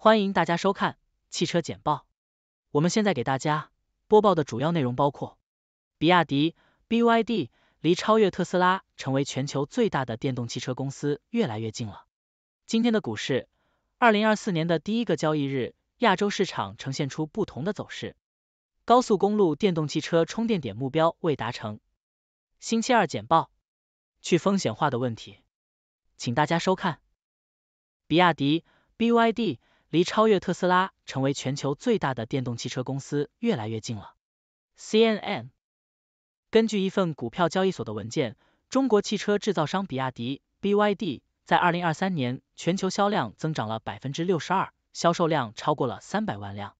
欢迎大家收看汽车简报。我们现在给大家播报的主要内容包括：比亚迪 BYD 离超越特斯拉成为全球最大的电动汽车公司越来越近了。今天的股市，二零二四年的第一个交易日，亚洲市场呈现出不同的走势。高速公路电动汽车充电点目标未达成。星期二简报，去风险化的问题，请大家收看。比亚迪 BYD。离超越特斯拉成为全球最大的电动汽车公司越来越近了。CNN 根据一份股票交易所的文件，中国汽车制造商比亚迪 BYD 在二零二三年全球销量增长了百分之六十二，销售量超过了三百万辆。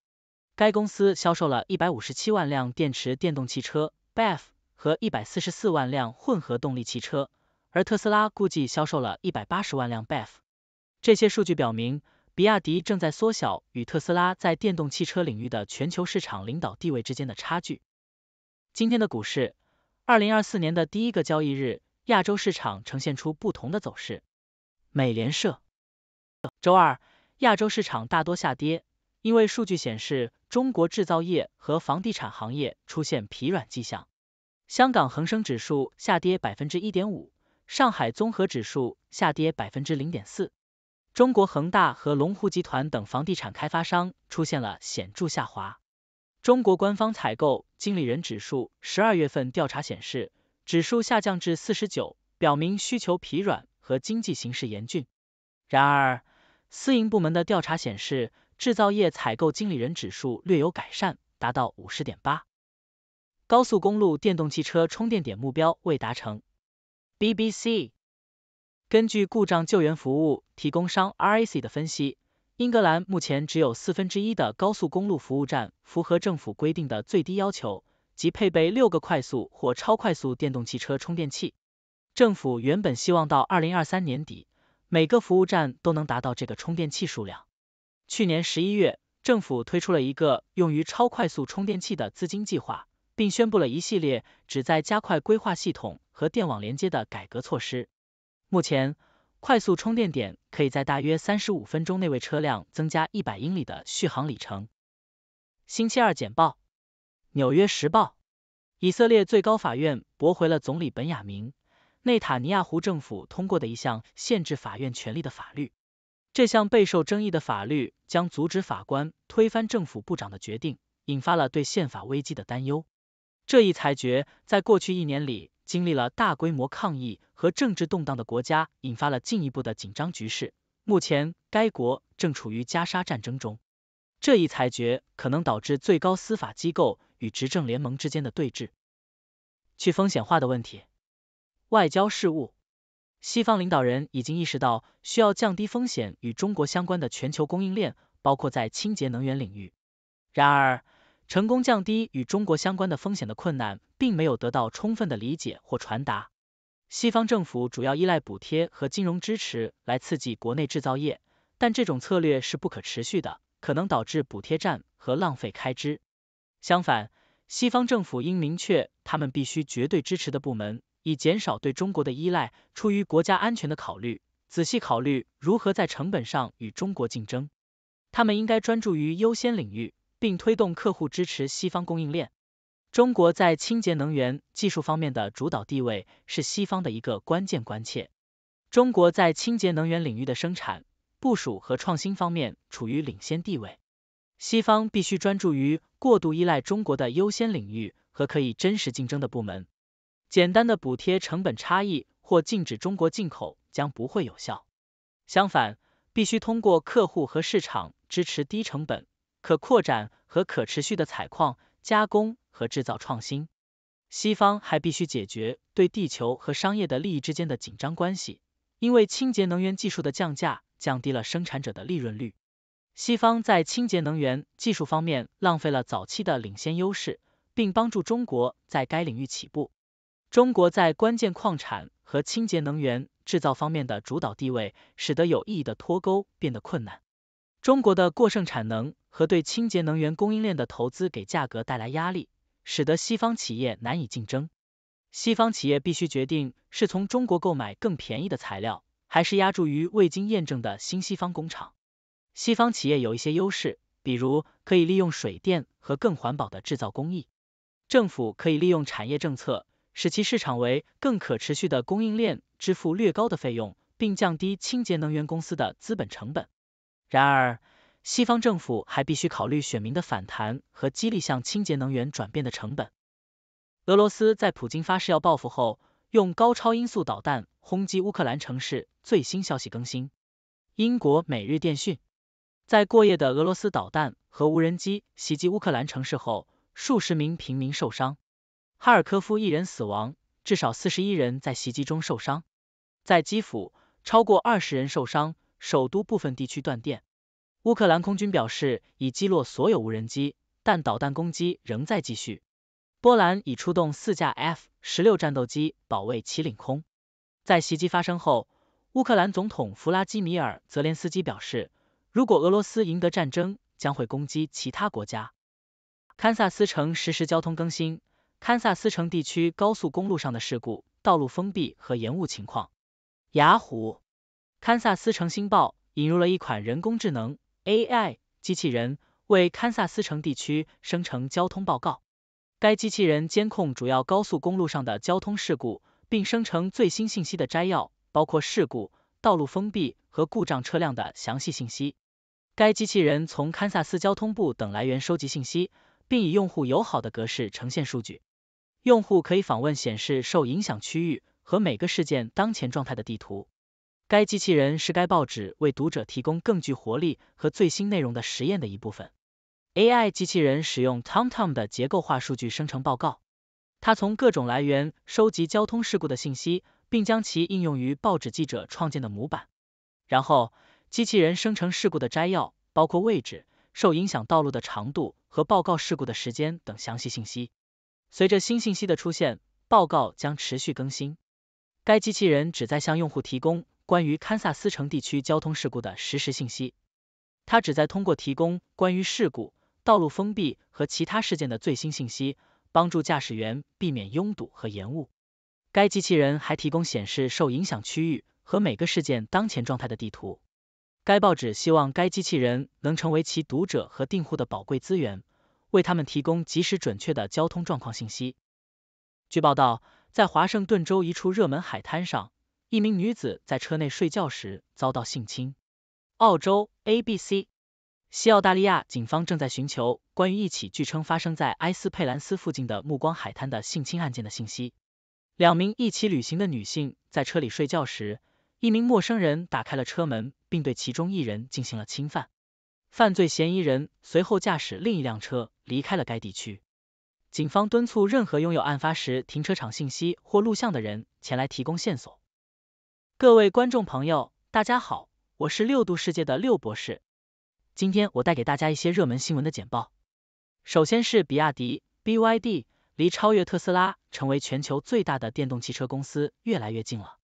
该公司销售了一百五十七万辆电池电动汽车 BEV 和一百四十四万辆混合动力汽车，而特斯拉估计销售了一百八十万辆 BEV。这些数据表明。比亚迪正在缩小与特斯拉在电动汽车领域的全球市场领导地位之间的差距。今天的股市，二零二四年的第一个交易日，亚洲市场呈现出不同的走势。美联社，周二，亚洲市场大多下跌，因为数据显示中国制造业和房地产行业出现疲软迹象。香港恒生指数下跌百分之一点五，上海综合指数下跌百分之零点四。中国恒大和龙湖集团等房地产开发商出现了显著下滑。中国官方采购经理人指数十二月份调查显示，指数下降至四十九，表明需求疲软和经济形势严峻。然而，私营部门的调查显示，制造业采购经理人指数略有改善，达到五十点八。高速公路电动汽车充电点目标未达成。BBC。根据故障救援服务提供商 RAC 的分析，英格兰目前只有四分之一的高速公路服务站符合政府规定的最低要求，即配备六个快速或超快速电动汽车充电器。政府原本希望到二零二三年底，每个服务站都能达到这个充电器数量。去年十一月，政府推出了一个用于超快速充电器的资金计划，并宣布了一系列旨在加快规划系统和电网连接的改革措施。目前，快速充电点可以在大约三十五分钟内为车辆增加一百英里的续航里程。星期二简报，《纽约时报》：以色列最高法院驳回了总理本雅明·内塔尼亚胡政府通过的一项限制法院权力的法律。这项备受争议的法律将阻止法官推翻政府部长的决定，引发了对宪法危机的担忧。这一裁决在过去一年里。经历了大规模抗议和政治动荡的国家，引发了进一步的紧张局势。目前，该国正处于加沙战争中。这一裁决可能导致最高司法机构与执政联盟之间的对峙。去风险化的问题。外交事务。西方领导人已经意识到需要降低风险与中国相关的全球供应链，包括在清洁能源领域。然而，成功降低与中国相关的风险的困难，并没有得到充分的理解或传达。西方政府主要依赖补贴和金融支持来刺激国内制造业，但这种策略是不可持续的，可能导致补贴战和浪费开支。相反，西方政府应明确他们必须绝对支持的部门，以减少对中国的依赖。出于国家安全的考虑，仔细考虑如何在成本上与中国竞争。他们应该专注于优先领域。并推动客户支持西方供应链。中国在清洁能源技术方面的主导地位是西方的一个关键关切。中国在清洁能源领域的生产、部署和创新方面处于领先地位。西方必须专注于过度依赖中国的优先领域和可以真实竞争的部门。简单的补贴成本差异或禁止中国进口将不会有效。相反，必须通过客户和市场支持低成本。可扩展和可持续的采矿、加工和制造创新。西方还必须解决对地球和商业的利益之间的紧张关系，因为清洁能源技术的降价降低了生产者的利润率。西方在清洁能源技术方面浪费了早期的领先优势，并帮助中国在该领域起步。中国在关键矿产和清洁能源制造方面的主导地位，使得有意义的脱钩变得困难。中国的过剩产能。和对清洁能源供应链的投资给价格带来压力，使得西方企业难以竞争。西方企业必须决定是从中国购买更便宜的材料，还是压注于未经验证的新西方工厂。西方企业有一些优势，比如可以利用水电和更环保的制造工艺。政府可以利用产业政策，使其市场为更可持续的供应链支付略高的费用，并降低清洁能源公司的资本成本。然而，西方政府还必须考虑选民的反弹和激励向清洁能源转变的成本。俄罗斯在普京发誓要报复后，用高超音速导弹轰击乌克兰城市。最新消息更新：英国每日电讯，在过夜的俄罗斯导弹和无人机袭击乌克兰城市后，数十名平民受伤，哈尔科夫一人死亡，至少四十一人在袭击中受伤。在基辅，超过二十人受伤，首都部分地区断电。乌克兰空军表示已击落所有无人机，但导弹攻击仍在继续。波兰已出动四架 F 十六战斗机保卫其领空。在袭击发生后，乌克兰总统弗拉基米尔泽连斯基表示，如果俄罗斯赢得战争，将会攻击其他国家。堪萨斯城实时交通更新：堪萨斯城地区高速公路上的事故、道路封闭和延误情况。雅虎、堪萨斯城星报引入了一款人工智能。AI 机器人为堪萨斯城地区生成交通报告。该机器人监控主要高速公路上的交通事故，并生成最新信息的摘要，包括事故、道路封闭和故障车辆的详细信息。该机器人从堪萨斯交通部等来源收集信息，并以用户友好的格式呈现数据。用户可以访问显示受影响区域和每个事件当前状态的地图。该机器人是该报纸为读者提供更具活力和最新内容的实验的一部分。AI 机器人使用 TomTom 的结构化数据生成报告，它从各种来源收集交通事故的信息，并将其应用于报纸记者创建的模板。然后，机器人生成事故的摘要，包括位置、受影响道路的长度和报告事故的时间等详细信息。随着新信息的出现，报告将持续更新。该机器人旨在向用户提供。关于堪萨斯城地区交通事故的实时信息，它旨在通过提供关于事故、道路封闭和其他事件的最新信息，帮助驾驶员避免拥堵和延误。该机器人还提供显示受影响区域和每个事件当前状态的地图。该报纸希望该机器人能成为其读者和订户的宝贵资源，为他们提供及时准确的交通状况信息。据报道，在华盛顿州一处热门海滩上。一名女子在车内睡觉时遭到性侵。澳洲 ABC，西澳大利亚警方正在寻求关于一起据称发生在埃斯佩兰斯附近的暮光海滩的性侵案件的信息。两名一起旅行的女性在车里睡觉时，一名陌生人打开了车门，并对其中一人进行了侵犯。犯罪嫌疑人随后驾驶另一辆车离开了该地区。警方敦促任何拥有案发时停车场信息或录像的人前来提供线索。各位观众朋友，大家好，我是六度世界的六博士。今天我带给大家一些热门新闻的简报。首先是比亚迪 BYD，离超越特斯拉成为全球最大的电动汽车公司越来越近了。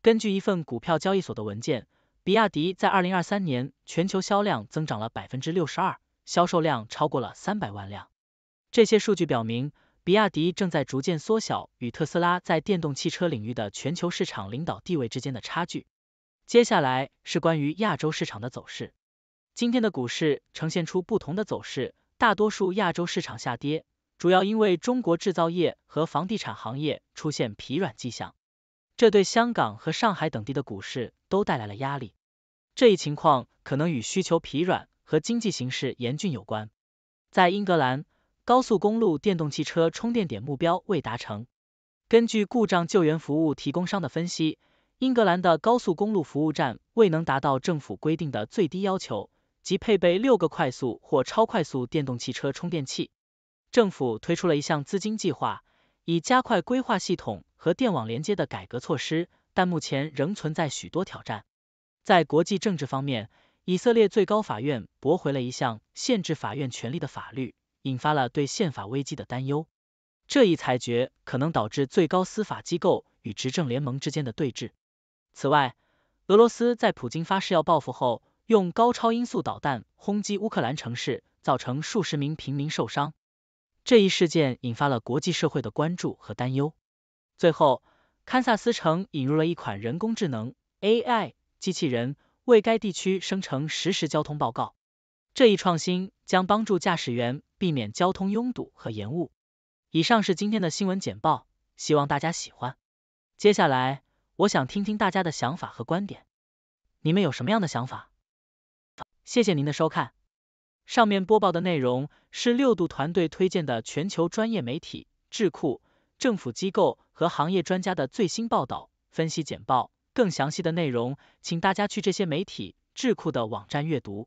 根据一份股票交易所的文件，比亚迪在二零二三年全球销量增长了百分之六十二，销售量超过了三百万辆。这些数据表明。比亚迪正在逐渐缩小与特斯拉在电动汽车领域的全球市场领导地位之间的差距。接下来是关于亚洲市场的走势。今天的股市呈现出不同的走势，大多数亚洲市场下跌，主要因为中国制造业和房地产行业出现疲软迹象，这对香港和上海等地的股市都带来了压力。这一情况可能与需求疲软和经济形势严峻有关。在英格兰。高速公路电动汽车充电点目标未达成。根据故障救援服务提供商的分析，英格兰的高速公路服务站未能达到政府规定的最低要求，即配备六个快速或超快速电动汽车充电器。政府推出了一项资金计划，以加快规划系统和电网连接的改革措施，但目前仍存在许多挑战。在国际政治方面，以色列最高法院驳回了一项限制法院权力的法律。引发了对宪法危机的担忧，这一裁决可能导致最高司法机构与执政联盟之间的对峙。此外，俄罗斯在普京发誓要报复后，用高超音速导弹轰击乌克兰城市，造成数十名平民受伤。这一事件引发了国际社会的关注和担忧。最后，堪萨斯城引入了一款人工智能 AI 机器人，为该地区生成实时交通报告。这一创新将帮助驾驶员。避免交通拥堵和延误。以上是今天的新闻简报，希望大家喜欢。接下来，我想听听大家的想法和观点，你们有什么样的想法？谢谢您的收看。上面播报的内容是六度团队推荐的全球专业媒体、智库、政府机构和行业专家的最新报道、分析简报。更详细的内容，请大家去这些媒体、智库的网站阅读。